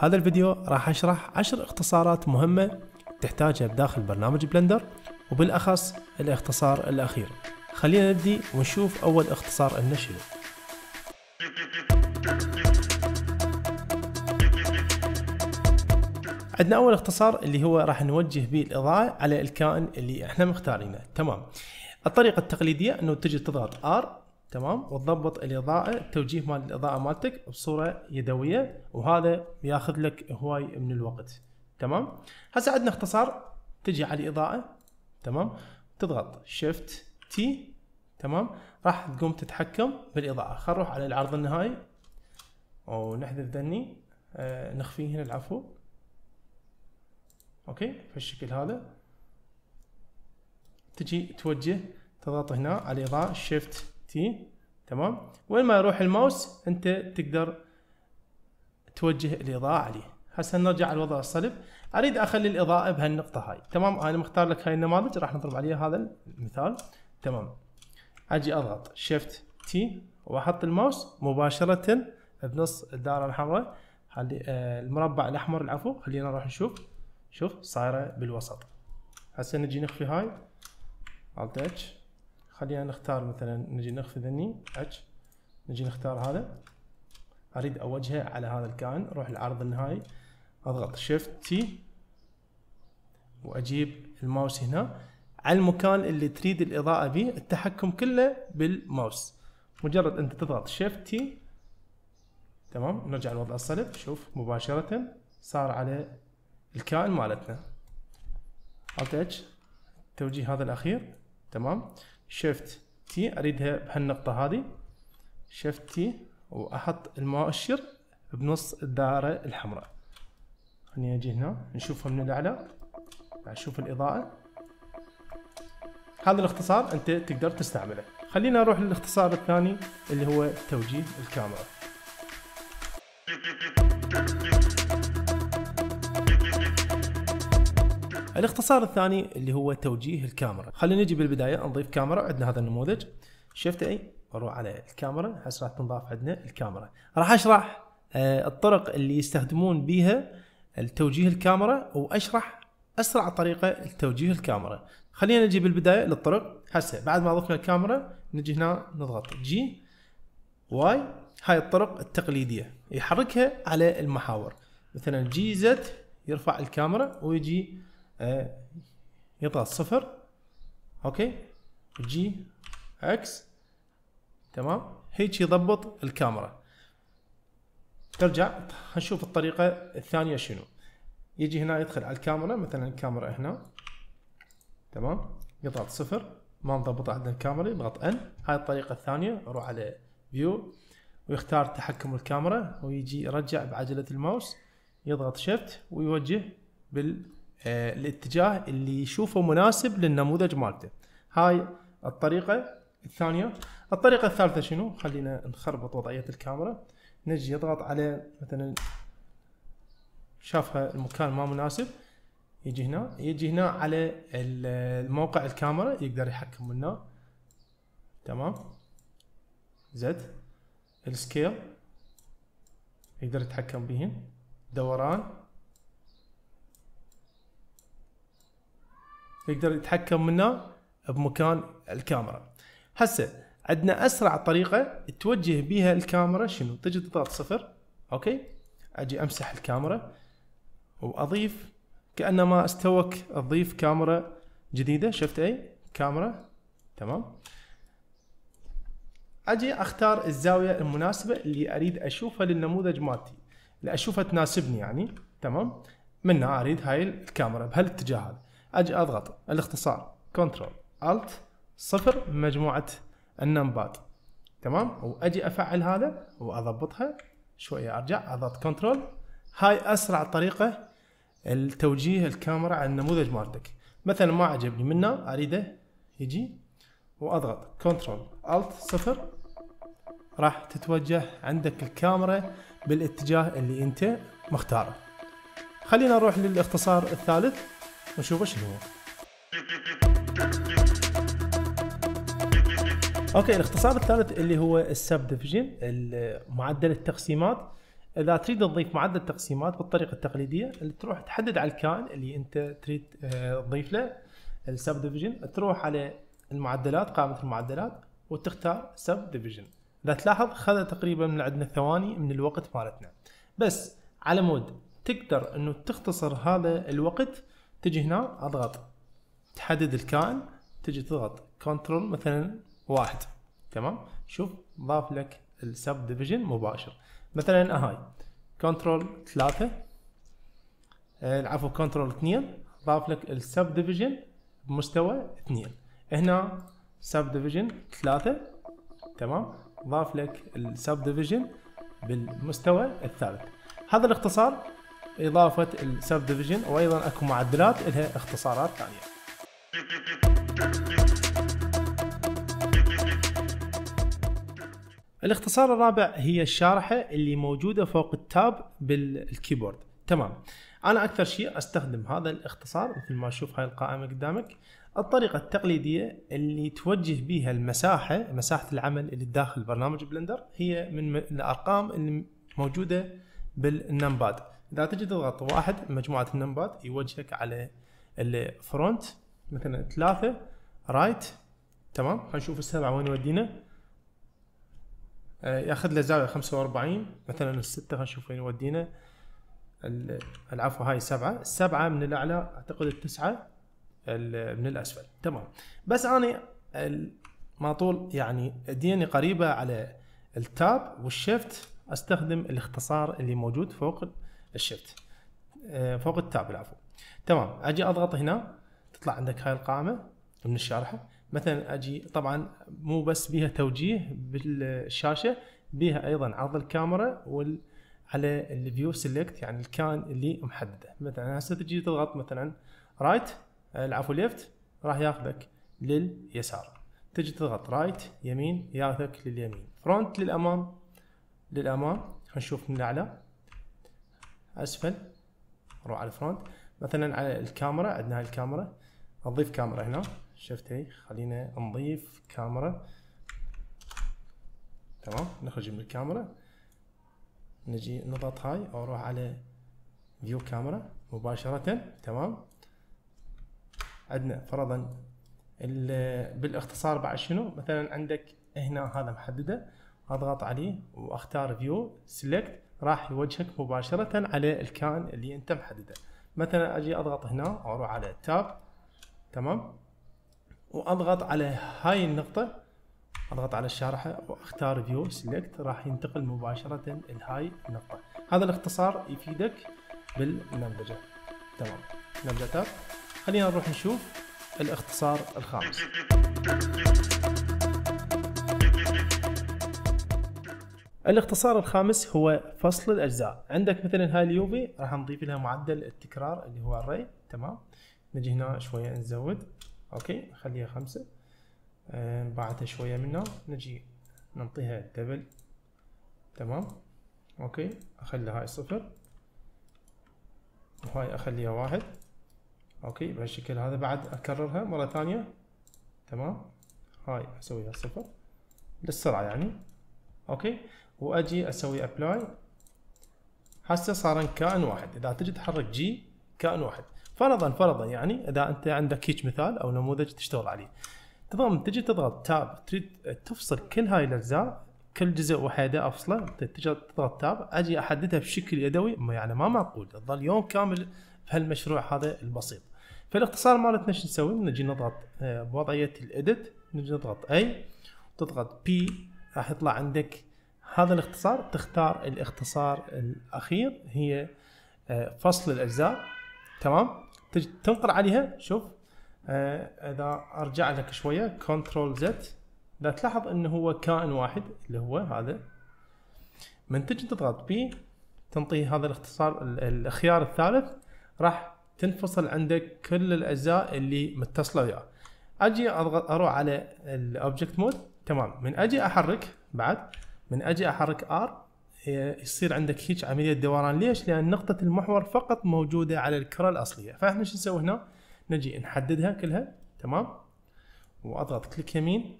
بهذا الفيديو راح أشرح عشر اختصارات مهمة تحتاجها بداخل برنامج بلندر وبالأخص الاختصار الأخير خلينا نبدي ونشوف أول اختصار لنا شنو عندنا أول اختصار اللي هو راح نوجه به الإضاءة على الكائن اللي احنا مختارينه تمام الطريقة التقليدية انه تجي تضغط R تمام وتضبط الاضاءه التوجيه مال الاضاءه مالتك بصوره يدويه وهذا بياخذ لك هواي من الوقت تمام هسه عندنا اختصار تجي على الاضاءه تمام تضغط شيفت تي تمام راح تقوم تتحكم بالاضاءه خل نروح على العرض النهائي ونحذف ذني آه نخفيه هنا العفو اوكي بالشكل هذا تجي توجه تضغط هنا على الاضاءه شيفت تي تمام وين ما يروح الماوس انت تقدر توجه الاضاءه عليه هسه نرجع على الوضع الصلب اريد اخلي الاضاءه بهالنقطه هاي تمام انا مختار لك هاي النماذج راح نضرب عليها هذا المثال تمام اجي اضغط شيفت تي واحط الماوس مباشره بنص الدائره الحمراء خلي آه، المربع الاحمر العفو خلينا نروح نشوف شوف صايره بالوسط هسه نجي نخفي هاي التاتش خلينا نختار مثلا نجي نخفض هني اتش نجي نختار هذا اريد اوجهه على هذا الكائن اروح العرض النهائي اضغط شيفت تي واجيب الماوس هنا على المكان اللي تريد الاضاءه به التحكم كله بالماوس مجرد انت تضغط شيفت تي تمام نرجع لوضع الصلب شوف مباشره صار على الكائن مالتنا التوجيه هذا الاخير تمام شيفت تي اريدها بهالنقطة هذه شيفت تي واحط المؤشر بنص الدائرة الحمراء خليني اجي هنا نشوفها من الاعلى اشوف الاضاءة هذا الاختصار انت تقدر تستعمله خلينا نروح للاختصار الثاني اللي هو توجيه الكاميرا الاختصار الثاني اللي هو توجيه الكاميرا خلينا نجي بالبدايه نضيف كاميرا عندنا هذا النموذج شفت اي اروح على الكاميرا هسه راح تنضاف عندنا الكاميرا راح اشرح آه، الطرق اللي يستخدمون بها التوجيه الكاميرا واشرح اسرع طريقه لتوجيه الكاميرا خلينا نجي بالبدايه للطرق هسه بعد ما ضفنا الكاميرا نجي هنا نضغط جي واي هاي الطرق التقليديه يحركها على المحاور مثلا جي زد يرفع الكاميرا ويجي آه، يضغط صفر اوكي جي اكس تمام هيك يضبط الكاميرا ترجع هنشوف الطريقة الثانية شنو يجي هنا يدخل على الكاميرا مثلا الكاميرا هنا تمام يضغط صفر ما نضبط عندنا الكاميرا يضغط ان هاي الطريقة الثانية اروح على فيو ويختار تحكم الكاميرا ويجي يرجع بعجلة الماوس يضغط شيفت ويوجه بال آه، الاتجاه اللي يشوفه مناسب للنموذج مالته هاي الطريقة الثانية الطريقة الثالثة شنو خلينا نخربط وضعية الكاميرا نجي يضغط على مثلا شافها المكان ما مناسب يجي هنا يجي هنا على الموقع الكاميرا يقدر يحكم منه تمام زد السكيل يقدر يتحكم بهن دوران فيقدر يتحكم منه بمكان الكاميرا هسه عندنا اسرع طريقه توجه بها الكاميرا شنو تجي تضغط صفر اوكي اجي امسح الكاميرا واضيف كانما استوك اضيف كاميرا جديده شفت اي كاميرا تمام اجي اختار الزاويه المناسبه اللي اريد اشوفها للنموذج مالتي اللي اشوفها تناسبني يعني تمام من اريد هاي الكاميرا بهالاتجاه هذا اجي اضغط الاختصار كنترول الت صفر مجموعه النمبات تمام واجي افعل هذا واضبطها شويه ارجع اضغط كنترول هاي اسرع طريقه لتوجيه الكاميرا على النموذج مالتك مثلا ما عجبني منه اريده يجي واضغط كنترول الت صفر راح تتوجه عندك الكاميرا بالاتجاه اللي انت مختاره خلينا نروح للاختصار الثالث ونشوف شنو هو اوكي الاختصار الثالث اللي هو السب ديفيجن معدل التقسيمات اذا تريد تضيف معدل التقسيمات بالطريقه التقليديه اللي تروح تحدد على الكائن اللي انت تريد آه، تضيف له السب ديفيجن تروح على المعدلات قائمه المعدلات وتختار سب ديفيجن اذا تلاحظ خذ تقريبا من عندنا ثواني من الوقت مالتنا بس على مود تقدر انه تختصر هذا الوقت تجي هنا اضغط تحدد الكائن تجي تضغط كنترول مثلا واحد تمام شوف ضاف لك السب ديفيجن مباشر مثلا هاي كنترول ثلاثة العفو آه، كنترول اثنين ضاف لك السب ديفيجن بمستوى اثنين هنا سب ديفيجن ثلاثة تمام ضاف لك السب ديفيجن بالمستوى الثالث هذا الاختصار اضافه السب ديفيجن وايضا اكو معدلات لها اختصارات ثانيه الاختصار الرابع هي الشارحه اللي موجوده فوق التاب بالكيبورد تمام انا اكثر شيء استخدم هذا الاختصار مثل ما اشوف هاي القائمه قدامك الطريقه التقليديه اللي توجه بها المساحه مساحه العمل اللي داخل برنامج بلندر هي من الارقام اللي موجوده بالنمباد اذا تجي تضغط واحد مجموعه النمباد يوجهك على الفرونت مثلا ثلاثه رايت تمام خلينا نشوف السبعه وين يودينا آه، ياخذ له زاويه 45 مثلا السته خلينا نشوف وين يودينا العفو هاي سبعه السبعه من الاعلى اعتقد التسعه من الاسفل تمام بس انا ما طول يعني اديني قريبه على التاب والشيفت استخدم الاختصار اللي موجود فوق الشيفت آه، فوق التاب العفو تمام اجي اضغط هنا تطلع عندك هاي القائمه من الشارحه مثلا اجي طبعا مو بس بيها توجيه بالشاشه بيها ايضا عرض الكاميرا وال على الفيو سيلكت يعني الكان اللي محدده مثلا هسه تجي تضغط مثلا رايت آه، العفو ليفت راح ياخذك لليسار تجي تضغط رايت يمين ياخذك لليمين فرونت للامام للامام خلينا نشوف من الاعلى اسفل نروح على الفرونت مثلا على الكاميرا عندنا هاي الكاميرا نضيف كاميرا هنا شفت شفتي خلينا نضيف كاميرا تمام نخرج من الكاميرا نجي نضغط هاي واروح على فيو كاميرا مباشرة تمام عندنا فرضا بالاختصار بعد شنو مثلا عندك هنا هذا محدده اضغط عليه واختار فيو سيلكت راح يوجهك مباشره على الكائن اللي انت محدده مثلا اجي اضغط هنا واروح على التاب تمام واضغط على هاي النقطه اضغط على الشارحه واختار فيو سيلكت راح ينتقل مباشره لهاي النقطه هذا الاختصار يفيدك بالنمذجه تمام نمذجة تاب خلينا نروح نشوف الاختصار الخامس الاختصار الخامس هو فصل الاجزاء عندك مثلا هاي اليوفي راح نضيف لها معدل التكرار اللي هو الري تمام نجي هنا شويه نزود اوكي نخليها خمسة آه بعدها شويه منها نجي نعطيها دبل تمام اوكي اخلي هاي صفر وهاي اخليها واحد اوكي بهالشكل هذا بعد اكررها مره ثانيه تمام هاي اسويها صفر للسرعه يعني اوكي واجي اسوي ابلاي هسه صار كائن واحد اذا تجي تحرك جي كائن واحد فرضا فرضا يعني اذا انت عندك هيك مثال او نموذج تشتغل عليه تضم تجي تضغط تاب تريد تفصل كل هاي الاجزاء كل جزء وحده افصله تجي تضغط تاب اجي احددها بشكل يدوي يعني ما معقول تظل يوم كامل بهالمشروع هذا البسيط فالاختصار مالتنا شو نسوي؟ نجي نضغط آه، بوضعيه الاديت نجي نضغط اي تضغط بي راح يطلع عندك هذا الاختصار تختار الاختصار الاخير هي آه، فصل الاجزاء تمام تنقر عليها شوف آه، اذا ارجع لك شويه كنترول زد لا تلاحظ انه هو كائن واحد اللي هو هذا من تجي تضغط بي تنطيه هذا الاختصار الخيار الثالث راح تنفصل عندك كل الاجزاء اللي متصله وياه اجي اضغط اروح على الاوبجكت مود تمام من اجي احرك بعد من اجي احرك ار يصير عندك هيك عمليه دوران ليش؟ لان نقطه المحور فقط موجوده على الكره الاصليه فاحنا شو نسوي هنا؟ نجي نحددها كلها تمام واضغط كليك يمين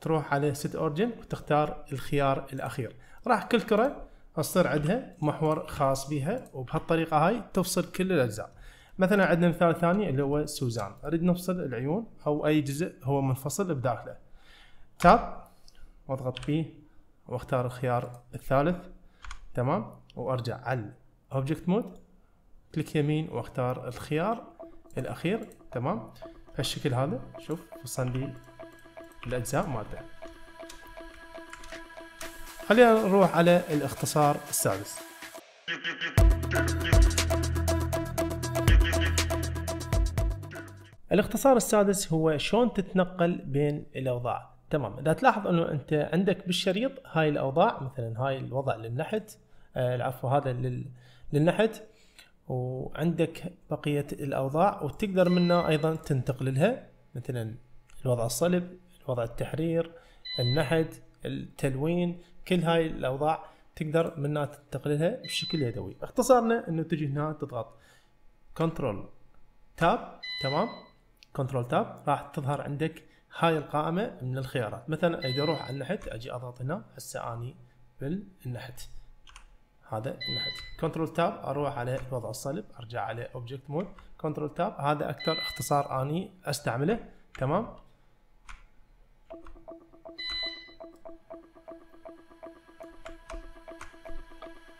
تروح على سيت اورجن وتختار الخيار الاخير راح كل كره تصير عندها محور خاص بها وبهالطريقه هاي تفصل كل الاجزاء مثلا عندنا مثال ثاني اللي هو سوزان اريد نفصل العيون او اي جزء هو منفصل بداخله تاب واضغط فيه واختار الخيار الثالث تمام وارجع على اوبجكت مود كليك يمين واختار الخيار الاخير تمام بهالشكل هذا شوف وصل لي الاجزاء مالته خلينا نروح على الاختصار السادس الاختصار السادس هو شلون تتنقل بين الاوضاع تمام اذا تلاحظ انه انت عندك بالشريط هاي الاوضاع مثلا هاي الوضع للنحت آه العفو هذا لل... للنحت وعندك بقيه الاوضاع وتقدر منها ايضا تنتقل لها مثلا الوضع الصلب الوضع التحرير النحت التلوين كل هاي الاوضاع تقدر منها تنتقل لها بشكل يدوي اختصارنا انه تجي هنا تضغط كنترول تاب تمام كنترول تاب راح تظهر عندك هاي القائمة من الخيارات مثلا إذا أروح على النحت أجي أضغط هنا هسه أني بالنحت هذا النحت كنترول تاب أروح على الوضع الصلب أرجع على أوبجكت مود كنترول تاب هذا أكثر اختصار أني أستعمله تمام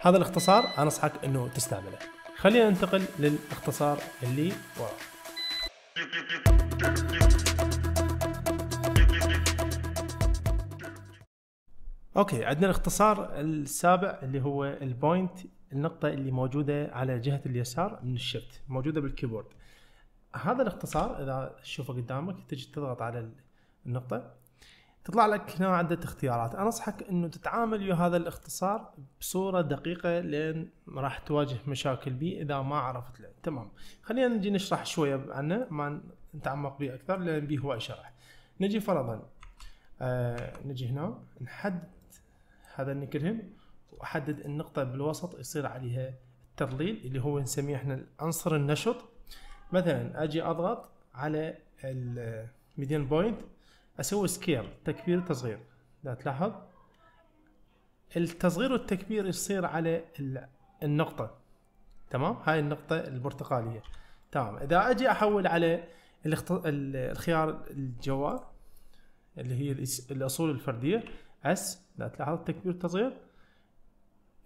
هذا الاختصار أنصحك أنه تستعمله خلينا ننتقل للاختصار اللي وراه اوكي عندنا الاختصار السابع اللي هو البوينت النقطة اللي موجودة على جهة اليسار من الشفت موجودة بالكيبورد هذا الاختصار اذا تشوفه قدامك تجي تضغط على النقطة تطلع لك هنا عدة اختيارات انا انصحك انه تتعامل ويا هذا الاختصار بصورة دقيقة لان راح تواجه مشاكل به اذا ما عرفت له تمام خلينا نجي نشرح شوية عنه ما نتعمق به اكثر لان به هو شرح نجي فرضا آه نجي هنا نحدد هذا النكرهم واحدد النقطه بالوسط يصير عليها التظليل اللي هو نسميه احنا العنصر النشط مثلا اجي اضغط على الميديان بوينت اسوي سكيل تكبير تصغير لا تلاحظ التصغير والتكبير يصير على النقطة تمام هاي النقطة البرتقالية تمام اذا اجي احول على الخيار الجوال اللي هي الاصول الفردية اس لا تلاحظ التكبير التصغير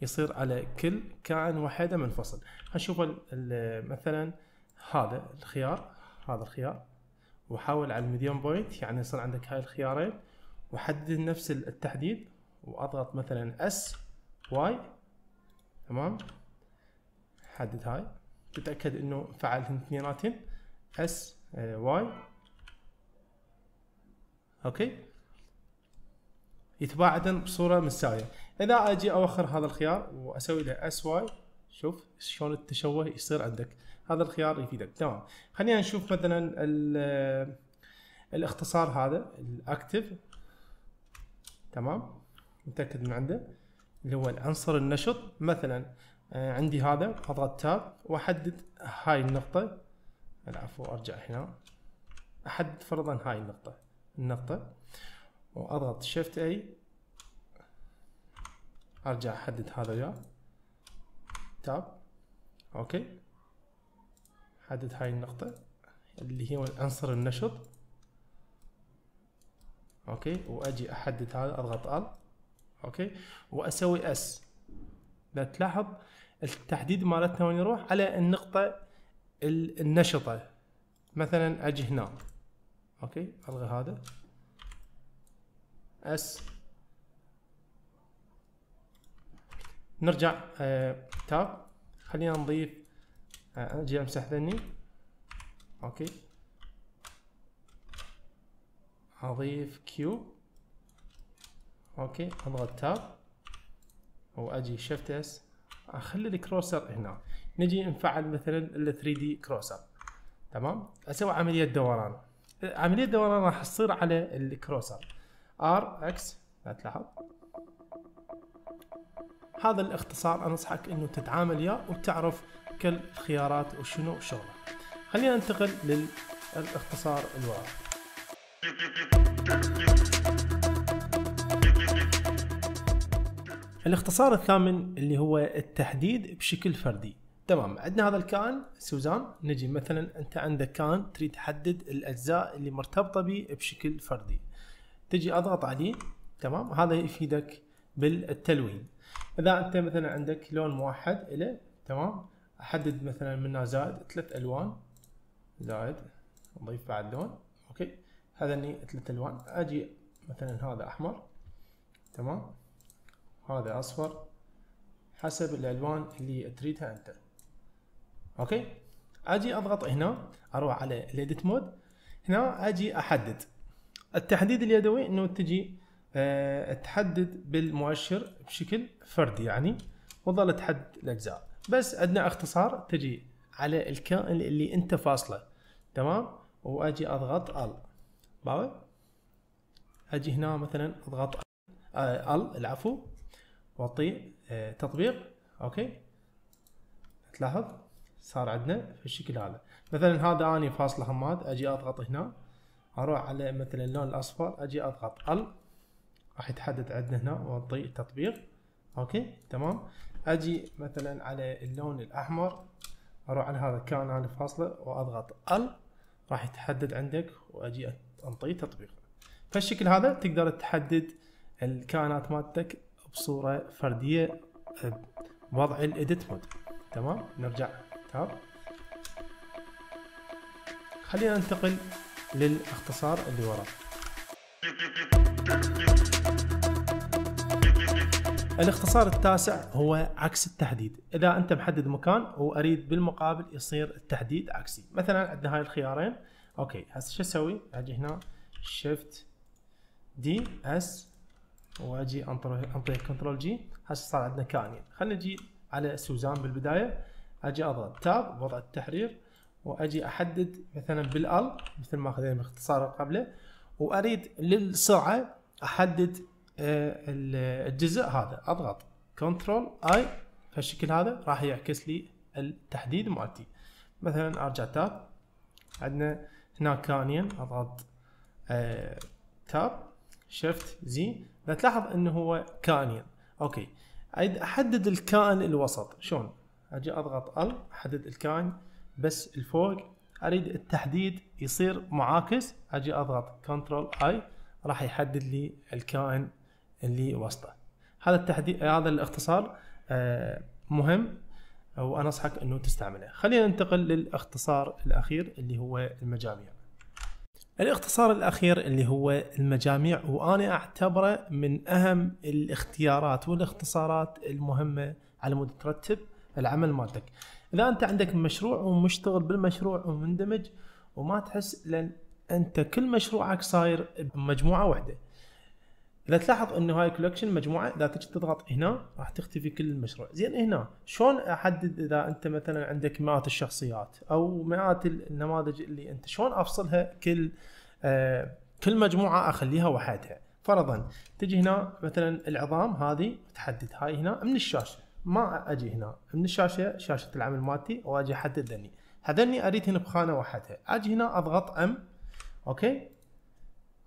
يصير على كل كائن وحده منفصل هنشوف مثلا هذا الخيار هذا الخيار وحاول على الميديوم بوينت يعني يصير عندك هاي الخيارين وحدد نفس التحديد واضغط مثلا اس واي تمام حدد هاي تتاكد انه فعلهم اثنيناتهم اس آه، واي اوكي يتباعدن بصوره مساويه اذا اجي اوخر هذا الخيار واسوي له اس واي شوف شلون التشوه يصير عندك هذا الخيار يفيدك تمام خلينا نشوف مثلا الاختصار هذا الاكتف تمام متاكد من عنده اللي هو العنصر النشط مثلا آه، عندي هذا اضغط تاب واحدد هاي النقطه العفو ارجع هنا احدد فرضا هاي النقطه النقطه واضغط شيفت اي ارجع احدد هذا وياه تاب اوكي حدد هاي النقطة اللي هي عنصر النشط اوكي واجي احدد هذا اضغط ال اوكي واسوي اس لا تلاحظ التحديد مالتنا وين يروح على النقطة النشطة مثلا اجي هنا اوكي الغي هذا اس نرجع تاب آه، خلينا نضيف آه، اجي امسح ذني اوكي اضيف كيو اوكي اضغط تاب واجي شيفت اس اخلي الكروسر هنا نجي نفعل مثلا ال 3 دي كروسر تمام اسوي عمليه دوران عمليه دوران راح تصير على الكروسر ار اكس لا تلاحظ هذا الاختصار انصحك انه تتعامل وياه وتعرف كل الخيارات وشنو شغله خلينا ننتقل للاختصار الورقي الاختصار الثامن اللي هو التحديد بشكل فردي تمام عندنا هذا الكائن سوزان نجي مثلا انت عندك كان تريد تحدد الاجزاء اللي مرتبطه به بشكل فردي تجي اضغط عليه تمام هذا يفيدك بالتلوين اذا انت مثلا عندك لون موحد له تمام احدد مثلا منه زائد ثلاث الوان زائد اضيف بعد لون اوكي اني ثلاث الوان اجي مثلا هذا احمر تمام هذا اصفر حسب الالوان اللي تريدها انت اوكي اجي اضغط هنا اروح على الاديت مود هنا اجي احدد التحديد اليدوي انه تجي آه، تحدد بالمؤشر بشكل فردي يعني وظل تحدد الاجزاء بس عندنا اختصار تجي على الكائن اللي انت فاصله تمام واجي اضغط ال باوي اجي هنا مثلا اضغط ال آه، العفو واطي آه، تطبيق اوكي تلاحظ صار عندنا في الشكل هذا مثلا هذا اني فاصله حماد اجي اضغط هنا اروح على مثلا اللون الاصفر اجي اضغط ال راح يتحدد عندنا هنا واعطي التطبيق اوكي تمام اجي مثلا على اللون الاحمر اروح على هذا كان على فاصله واضغط ال راح يتحدد عندك واجي انطي تطبيق فالشكل هذا تقدر تحدد الكائنات مالتك بصوره فرديه بوضع الاديت مود تمام نرجع تاب خلينا ننتقل للاختصار اللي وراه الاختصار التاسع هو عكس التحديد اذا انت محدد مكان واريد بالمقابل يصير التحديد عكسي مثلا عندنا هاي الخيارين اوكي هسه شو اسوي اجي هنا شيفت دي اس واجي انطر كنترول جي هسه صار عندنا كائنين خلينا نجي على سوزان بالبدايه اجي اضغط تاب وضع التحرير واجي احدد مثلا بالال مثل ما اخذنا باختصار قبله واريد للسرعه احدد آه، الجزء هذا اضغط كنترول اي بهالشكل هذا راح يعكس لي التحديد مالتي مثلا ارجع تاب عندنا هنا كانيون اضغط آه، تاب شيفت زي بتلاحظ انه هو كانيون اوكي احدد الكائن الوسط شلون اجي اضغط ال احدد الكائن بس الفوق اريد التحديد يصير معاكس اجي اضغط كنترول اي راح يحدد لي الكائن اللي وسطه هذا التحديد هذا الاختصار آه، مهم وانصحك انه تستعمله خلينا ننتقل للاختصار الاخير اللي هو المجاميع الاختصار الاخير اللي هو المجاميع وانا اعتبره من اهم الاختيارات والاختصارات المهمه على مود ترتب العمل مالتك اذا انت عندك مشروع ومشتغل بالمشروع ومندمج وما تحس لان انت كل مشروعك صاير بمجموعه واحده اذا تلاحظ انه هاي كولكشن مجموعه اذا تجي تضغط هنا راح تختفي كل المشروع زين هنا شلون احدد اذا انت مثلا عندك مئات الشخصيات او مئات النماذج اللي انت شلون افصلها كل آه كل مجموعه اخليها وحدها فرضا تجي هنا مثلا العظام هذه تحدد هاي هنا من الشاشه ما اجي هنا من الشاشه شاشه العمل مالتي واجي احدد هني هذني اريد هنا بخانه واحده اجي هنا اضغط ام اوكي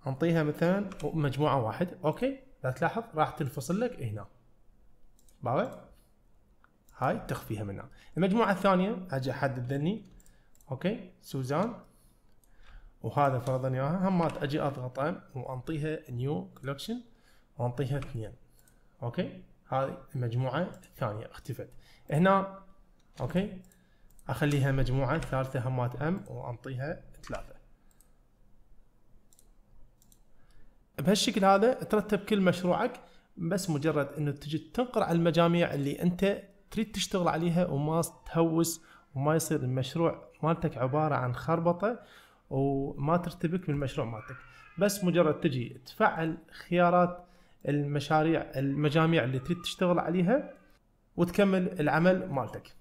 انطيها مثلا مجموعه واحد اوكي لا تلاحظ راح تنفصل لك هنا بابا هاي تخفيها منها المجموعه الثانيه اجي احدد ذني اوكي سوزان وهذا فرضا اياها هم اجي اضغط ام وانطيها نيو كولكشن وانطيها اثنين اوكي هذه المجموعه الثانيه اختفت هنا اوكي اخليها مجموعه ثالثه همات ام وانطيها ثلاثه بهالشكل هذا ترتب كل مشروعك بس مجرد انه تجي تنقر على المجاميع اللي انت تريد تشتغل عليها وما تهوس وما يصير المشروع مالتك عباره عن خربطه وما ترتبك بالمشروع مالتك بس مجرد تجي تفعل خيارات المشاريع المجاميع اللي تريد تشتغل عليها وتكمل العمل مالتك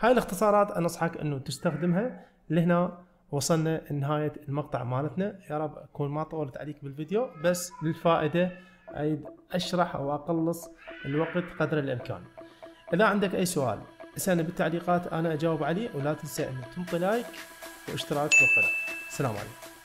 هاي الاختصارات انصحك انه تستخدمها لهنا وصلنا لنهاية المقطع مالتنا يا رب أكون ما طولت عليك بالفيديو بس للفائدة أريد أشرح أو أقلص الوقت قدر الإمكان إذا عندك أي سؤال اسألني بالتعليقات أنا أجاوب عليه ولا تنسى أن تنطي لايك واشتراك بالقناة السلام عليكم